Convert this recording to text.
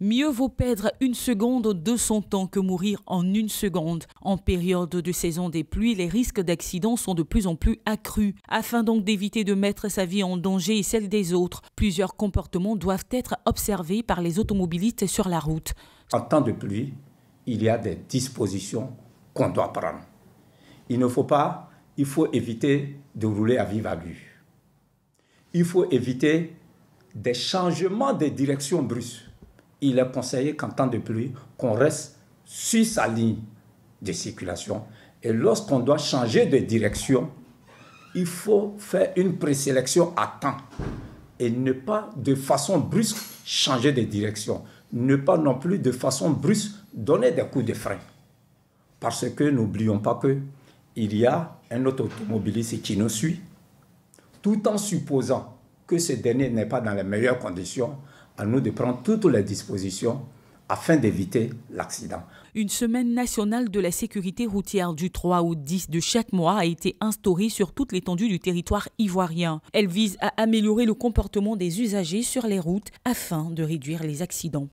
Mieux vaut perdre une seconde de son temps que mourir en une seconde. En période de saison des pluies, les risques d'accidents sont de plus en plus accrus. Afin donc d'éviter de mettre sa vie en danger et celle des autres, plusieurs comportements doivent être observés par les automobilistes sur la route. En temps de pluie, il y a des dispositions qu'on doit prendre. Il ne faut pas, il faut éviter de rouler à vive allure. Il faut éviter des changements de direction brusques il est conseillé qu'en temps de pluie, qu'on reste sur sa ligne de circulation. Et lorsqu'on doit changer de direction, il faut faire une présélection à temps et ne pas de façon brusque changer de direction. Ne pas non plus de façon brusque donner des coups de frein. Parce que n'oublions pas que il y a un autre automobiliste qui nous suit, tout en supposant que ce dernier n'est pas dans les meilleures conditions, à nous de prendre toutes les dispositions afin d'éviter l'accident. Une semaine nationale de la sécurité routière du 3 au 10 de chaque mois a été instaurée sur toute l'étendue du territoire ivoirien. Elle vise à améliorer le comportement des usagers sur les routes afin de réduire les accidents.